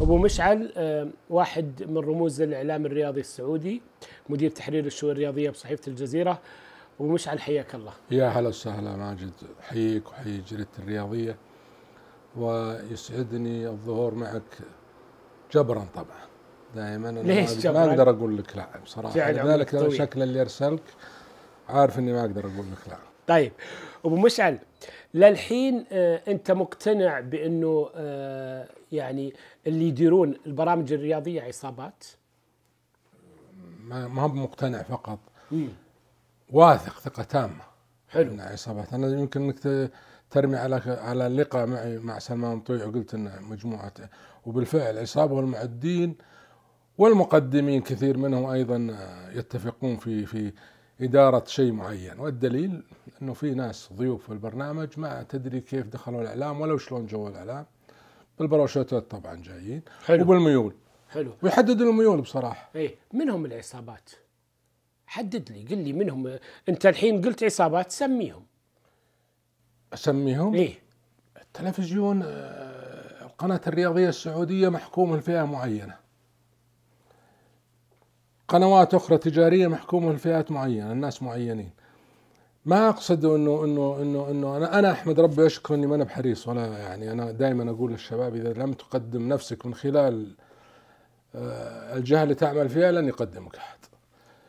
أبو مشعل واحد من رموز الإعلام الرياضي السعودي مدير تحرير الشؤون الرياضية بصحيفة الجزيرة أبو مشعل حياك الله يا هلا وسهلا ماجد حييك وحي جريدة الرياضية ويسعدني الظهور معك جبرا طبعا دائما انا ليش ما اقدر اقول لك لا بصراحه لذلك انا اللي ارسلك عارف اني ما اقدر اقول لك لا طيب ابو مشعل للحين آه، انت مقتنع بانه آه، يعني اللي يديرون البرامج الرياضيه عصابات؟ ما هو مقتنع فقط مم. واثق ثقه تامه حلو انها عصابات انا يمكن انك ترمي على على اللقاء معي مع سلمان طيع وقلت ان مجموعه وبالفعل عصابه والمعدين والمقدمين كثير منهم ايضا آه، يتفقون في في إدارة شيء معين والدليل أنه في ناس ضيوف في البرنامج ما تدري كيف دخلوا الإعلام ولو شلون جو الإعلام بالبروشوتات طبعا جايين حلو. وبالميول حلو ويحددوا الميول بصراحة إيه منهم العصابات حدد لي قل لي منهم أنت الحين قلت عصابات سميهم أسميهم؟ إيه التلفزيون آه، القناة الرياضية السعودية محكومة لفئة معينة قنوات اخرى تجاريه محكومه لفئات معينه الناس معينين ما اقصد انه انه انه انه انا انا احمد ربي واشكر اني ما انا بحريص ولا يعني انا دائما اقول للشباب اذا لم تقدم نفسك من خلال آه، الجهه اللي تعمل فيها لن يقدمك احد.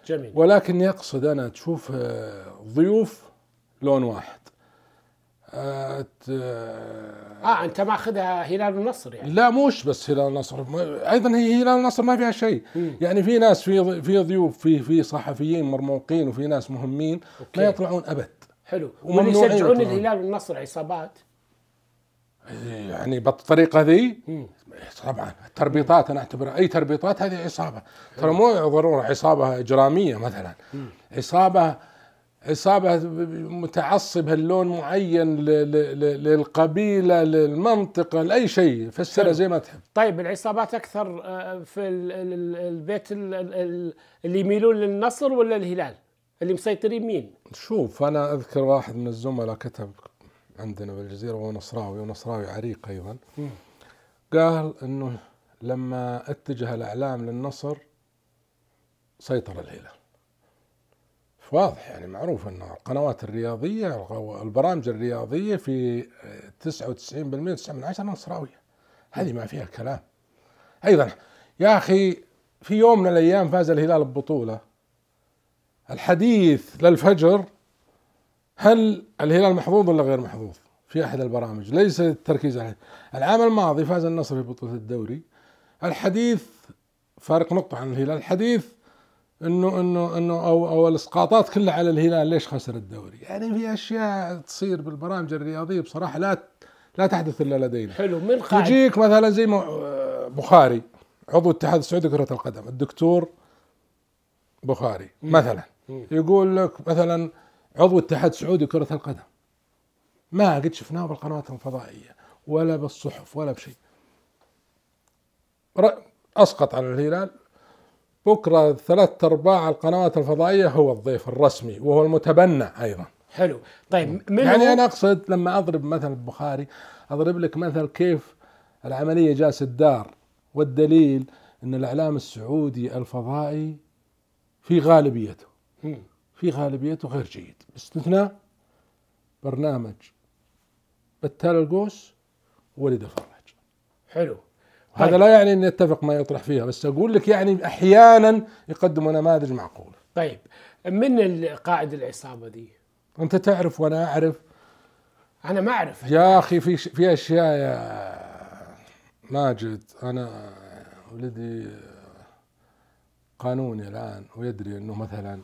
جميل ولكن يقصد انا تشوف آه، ضيوف لون واحد. ت... آه،, اه انت ماخذها هلال النصر يعني لا مش بس هلال النصر ايضا هي هلال النصر ما فيها شيء يعني في ناس في في ضيوف في في صحفيين مرموقين وفي ناس مهمين أوكي. ما يطلعون ابد حلو ومن يشجعون الهلال والنصر عصابات إيه، يعني بالطريقه ذي طبعا التربيطات انا اعتبرها اي تربيطات هذه عصابه ترى مو ضروره عصابه اجراميه مثلا عصابه عصابه متعصب هاللون معين للقبيلة للمنطقة لأي شيء فسرها زي ما تحب طيب العصابات أكثر آه، في البيت اللي يميلون للنصر ولا الهلال اللي مسيطرين مين شوف أنا أذكر واحد من الزملاء كتب عندنا بالجزيرة وهو نصراوي ونصراوي عريق أيضا قال أنه لما اتجه الأعلام للنصر سيطر الهلال واضح يعني معروف ان القنوات الرياضيه أو البرامج الرياضيه في 99% 9 من 10 نصراويه هذه ما فيها كلام ايضا يا اخي في يوم من الايام فاز الهلال ببطوله الحديث للفجر هل الهلال محظوظ ولا غير محظوظ في احد البرامج ليس التركيز عليه العام الماضي فاز النصر في بطوله الدوري الحديث فارق نقطه عن الهلال الحديث انه انه انه او او الاسقاطات كلها على الهلال ليش خسر الدوري؟ يعني في اشياء تصير بالبرامج الرياضيه بصراحه لا لا تحدث الا لدينا. حلو من قاعد تجيك مثلا زي آه، بخاري عضو الاتحاد السعودي كره القدم الدكتور بخاري مثلا يقول لك مثلا عضو الاتحاد السعودي كره القدم ما قد شفناه بالقنوات الفضائيه ولا بالصحف ولا بشيء اسقط على الهلال بكرة ثلاثة أرباع القنوات الفضائية هو الضيف الرسمي وهو المتبنى أيضا حلو طيب يعني من يعني أنا أقصد لما أضرب مثل البخاري أضرب لك مثل كيف العملية جالسة الدار والدليل أن الإعلام السعودي الفضائي في غالبيته في غالبيته غير جيد باستثناء برنامج بتال القوس ولد الفراج حلو هذا طيب. لا يعني اني اتفق ما يطرح فيها بس اقول لك يعني احيانا يقدموا نماذج معقوله طيب من قائد العصابه دي انت تعرف وانا اعرف انا ما اعرف يا اخي في في اشياء يا ماجد انا ولدي قانوني الان ويدري انه مثلا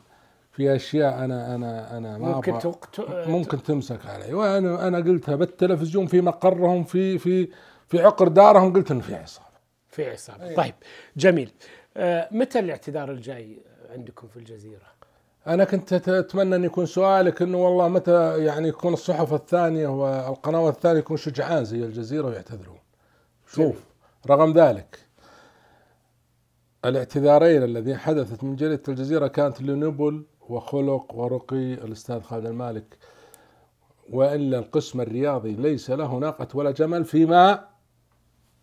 في اشياء انا انا انا ما ممكن تقتل ممكن تمسك علي وانا انا قلتها بالتلفزيون في مقرهم في في في عقر دارهم قلت انه في عصابه في عصابه أيه. طيب جميل آه، متى الاعتذار الجاي عندكم في الجزيره انا كنت اتمنى ان يكون سؤالك انه والله متى يعني يكون الصحف الثانيه والقنوات الثانيه يكون شجعان زي الجزيره ويعتذرون شوف رغم ذلك الاعتذارين الذي حدثت من جريده الجزيره كانت لنبل وخلق ورقي الاستاذ خالد المالك والا القسم الرياضي ليس له ناقه ولا جمل فيما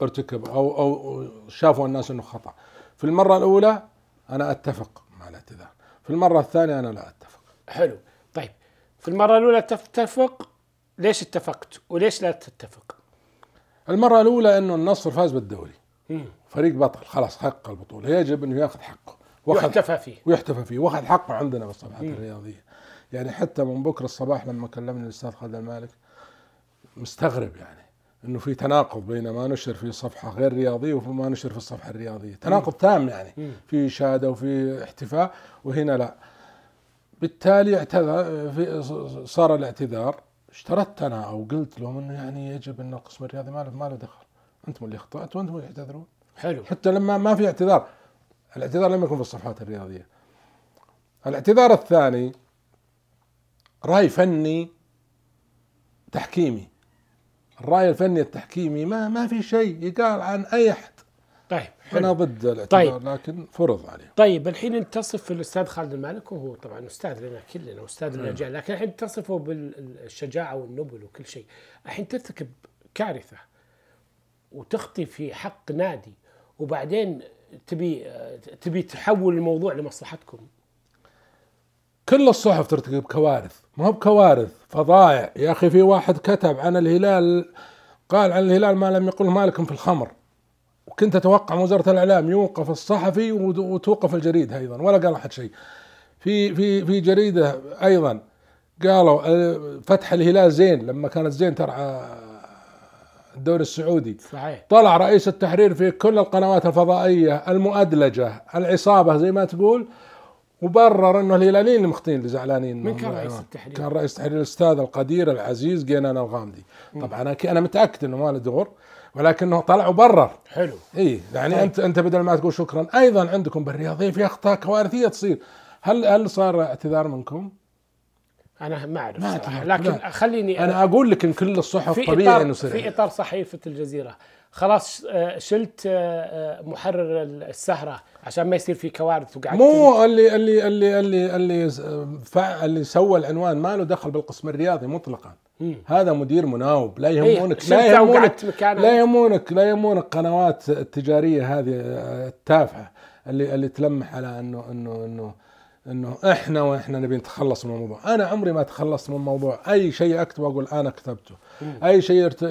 ارتكب او او شافوا الناس انه خطا في المره الاولى انا اتفق مع الاعتذار في المره الثانيه انا لا اتفق حلو طيب في المره الاولى تتفق ليش اتفقت وليش لا تتفق المره الاولى انه النصر فاز بالدوري مم. فريق بطل خلاص حق البطوله يجب انه ياخذ حقه ويحتفى فيه ويحتفى فيه واخذ حقه عندنا بالصفحات الرياضيه يعني حتى من بكره الصباح لما كلمني الاستاذ خالد المالك مستغرب يعني انه في تناقض بين ما نشر في صفحه غير رياضيه وما نشر في الصفحه الرياضيه، تناقض تام يعني في اشاده وفي احتفاء وهنا لا. بالتالي اعتذر في صار الاعتذار اشترطت انا او قلت لهم انه يعني يجب ان القسم الرياضي ما له ما له دخل، انتم اللي اخطاتوا وانتم اللي تعتذرون. حلو حتى لما ما في اعتذار الاعتذار لم يكن في الصفحات الرياضيه. الاعتذار الثاني راي فني تحكيمي الراي الفني التحكيمي ما ما في شيء يقال عن اي احد طيب حلو. انا ضد الاعتذار طيب. لكن فرض عليه طيب الحين انت تصف الاستاذ خالد المالك وهو طبعا استاذ لنا كلنا واستاذ نعم. لنا جميعا لكن الحين تصفه بالشجاعه والنبل وكل شيء الحين ترتكب كارثه وتخطي في حق نادي وبعدين تبي تبي تحول الموضوع لمصلحتكم كل الصحف ترتكب كوارث ما هو بكوارث فضائع يا أخي في واحد كتب عن الهلال قال عن الهلال ما لم يقل مالكم في الخمر وكنت أتوقع وزارة الإعلام يوقف الصحفي وتوقف الجريدة أيضا ولا قال أحد شيء في في في جريدة أيضا قالوا آه، فتح الهلال زين لما كانت زين ترعى الدوري السعودي صحيح طلع رئيس التحرير في كل القنوات الفضائية المؤدلجة العصابة زي ما تقول وبرر انه الهلاليين اللي مخطين اللي زعلانين من كان رئيس التحرير؟ كان رئيس التحرير الاستاذ القدير العزيز جينان الغامدي، طبعا انا انا متاكد انه ما له دور ولكنه طلع وبرر حلو اي يعني طيب. انت انت بدل ما تقول شكرا ايضا عندكم بالرياضيه في اخطاء كوارثيه تصير هل هل صار اعتذار منكم؟ انا ما اعرف ما لكن لا. خليني انا اقول لك ان كل الصحف طبيعي انه في اطار صحيفه الجزيره خلاص آه، شلت آه، آه، محرر السهره عشان ما يصير في كوارث وقعدت مو اللي اللي اللي اللي اللي اللي سوى العنوان ما له دخل بالقسم الرياضي مطلقا مم. هذا مدير مناوب لا إيه، يهمونك لا يهمونك لا يهمونك لا يهمونك قنوات التجاريه هذه التافهه اللي اللي تلمح على انه انه انه انه احنا واحنا نبي نتخلص من الموضوع، انا عمري ما تخلصت من موضوع، اي شيء اكتبه اقول انا كتبته، مم. اي شيء يرت...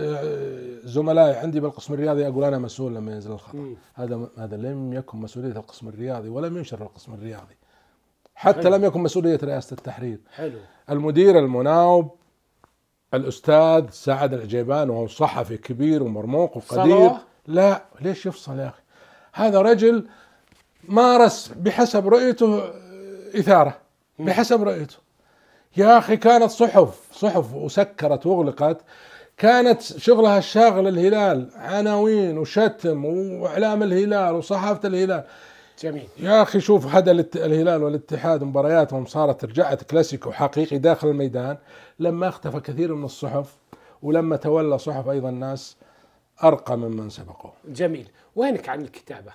زملائي عندي بالقسم الرياضي اقول انا مسؤول لما ينزل الخطا، هذا هذا لم يكن مسؤوليه القسم الرياضي ولم ينشر القسم الرياضي. حتى حلو. لم يكن مسؤوليه رئاسه التحرير. حلو المدير المناوب الاستاذ سعد العجيبان وهو صحفي كبير ومرموق وقدير لا ليش يفصل يا اخي؟ هذا رجل مارس بحسب رؤيته اثاره بحسب رؤيته يا اخي كانت صحف صحف وسكرت واغلقت كانت شغلها الشاغل الهلال عناوين وشتم واعلام الهلال وصحافه الهلال جميل يا اخي شوف هذا الهلال والاتحاد مبارياتهم صارت رجعت كلاسيكو حقيقي داخل الميدان لما اختفى كثير من الصحف ولما تولى صحف ايضا ناس ارقى ممن سبقوه جميل وينك عن الكتابه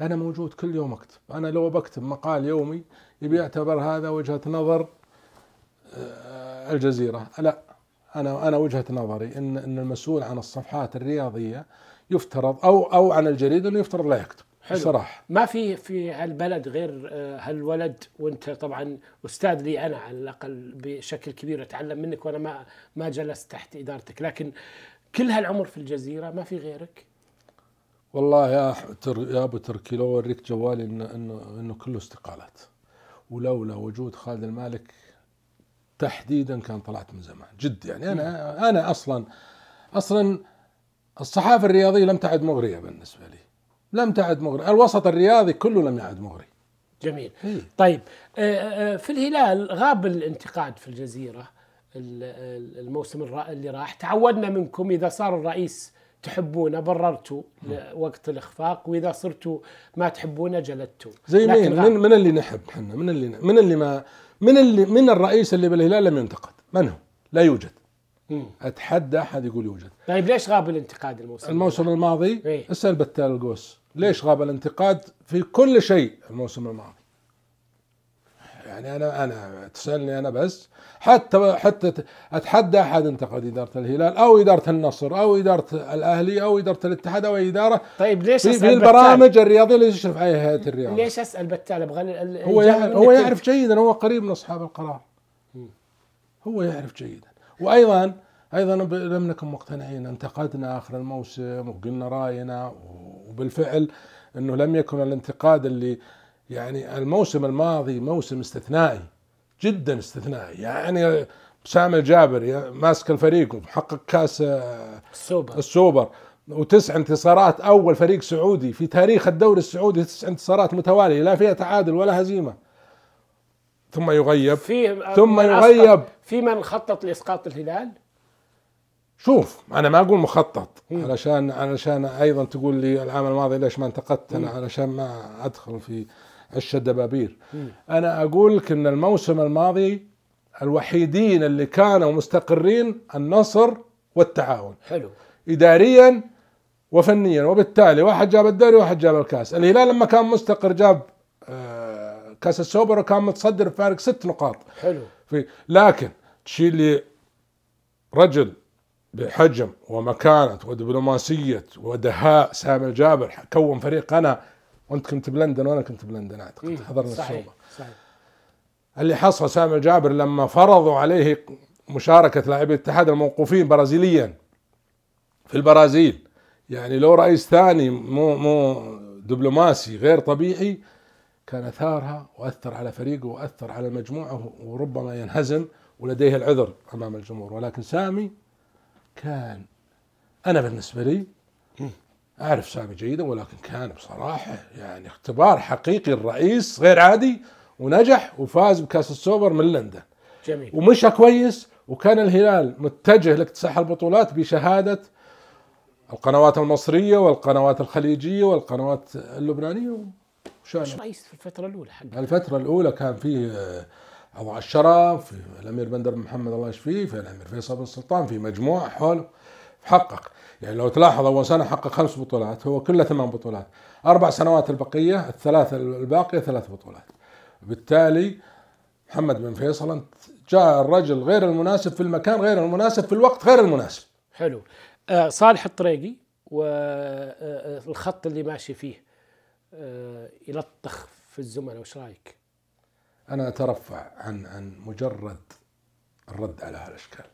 انا موجود كل يوم اكتب انا لو بكتب مقال يومي يبي يعتبر هذا وجهه نظر آه، الجزيره لا انا انا وجهه نظري ان ان المسؤول عن الصفحات الرياضيه يفترض او او عن الجريده انه يفترض لا يكتب حلو. صراحه ما في في هالبلد غير آه، هالولد وانت طبعا استاذ لي انا على الاقل بشكل كبير اتعلم منك وانا ما ما جلست تحت ادارتك لكن كل هالعمر في الجزيره ما في غيرك والله يا تر يا ابو تركي لو اوريك جوالي انه انه انه كله استقالات ولولا وجود خالد المالك تحديدا كان طلعت من زمان جد يعني انا انا اصلا اصلا الصحافه الرياضيه لم تعد مغريه بالنسبه لي لم تعد مغري الوسط الرياضي كله لم يعد مغري جميل هي. إيه. طيب آه، آه، في الهلال غاب الانتقاد في الجزيره الموسم اللي راح تعودنا منكم اذا صار الرئيس تحبونه بررتوا وقت الاخفاق واذا صرتوا ما تحبونه جلدتوا زي مين من, من اللي نحب احنا من اللي من اللي ما من اللي من الرئيس اللي بالهلال لم ينتقد من هو لا يوجد مم. اتحدى احد يقول يوجد طيب ليش غاب الانتقاد الموسم الموسم الماضي اسال إيه. بتال القوس ليش غاب الانتقاد في كل شيء الموسم الماضي يعني انا انا تسالني انا بس حتى حتى اتحدى احد انتقد اداره الهلال او اداره النصر او اداره الاهلي او اداره الاتحاد او اي اداره طيب ليش في, في البرامج بتال. الرياضيه اللي تشرف عليها هيئه الرياضه ليش اسال بتال ابغى هو يعرف هو يعرف جيدا هو قريب من اصحاب القرار هو يعرف جيدا وايضا ايضا لم نكن مقتنعين انتقدنا اخر الموسم وقلنا راينا وبالفعل انه لم يكن الانتقاد اللي يعني الموسم الماضي موسم استثنائي جدا استثنائي يعني سامي الجابر ماسك الفريق ومحقق كاس آه، السوبر السوبر وتسع انتصارات اول فريق سعودي في تاريخ الدوري السعودي تسع انتصارات متواليه لا فيها تعادل ولا هزيمه ثم يغيب في آه، ثم يغيب في من خطط لاسقاط الهلال شوف انا ما اقول مخطط مم. علشان علشان ايضا تقول لي العام الماضي ليش ما انتقدت انا علشان ما ادخل في الشدبابير أنا أقول لك أن الموسم الماضي الوحيدين اللي كانوا مستقرين النصر والتعاون حلو إداريا وفنيا وبالتالي واحد جاب الدوري وواحد جاب الكاس الهلال لما كان مستقر جاب آه، كاس السوبر وكان متصدر بفارق ست نقاط حلو في لكن تشيل لي رجل بحجم ومكانة ودبلوماسية ودهاء سامي الجابر كون فريق أنا وانت كنت بلندن وانا كنت بلندن اعتقد إيه، حضرنا صحيح الشوبه صحيح اللي حصل سامي الجابر لما فرضوا عليه مشاركه لاعبي الاتحاد الموقوفين برازيليا في البرازيل يعني لو رئيس ثاني مو مو دبلوماسي غير طبيعي كان اثارها واثر على فريقه واثر على المجموعه وربما ينهزم ولديه العذر امام الجمهور ولكن سامي كان انا بالنسبه لي أعرف سامي جيدا ولكن كان بصراحة يعني اختبار حقيقي الرئيس غير عادي ونجح وفاز بكأس السوبر من لندن جميل ومشى كويس وكان الهلال متجه لاكتساح البطولات بشهادة القنوات المصرية والقنوات الخليجية والقنوات اللبنانية وشان رئيس في الفترة الأولى حق الفترة الأولى كان فيه آه، أضع الشرف في الأمير بندر محمد الله يشفيه في الأمير فيصل بن سلطان في مجموعة حول حقق يعني لو تلاحظ اول سنه حقق خمس بطولات هو كله ثمان بطولات اربع سنوات البقيه الثلاثه الباقيه ثلاث بطولات بالتالي محمد بن فيصل انت جاء الرجل غير المناسب في المكان غير المناسب في الوقت غير المناسب حلو آه صالح الطريقي والخط آه، آه، اللي ماشي فيه آه، يلطخ في الزملاء وش رايك؟ انا اترفع عن عن مجرد الرد على هالاشكال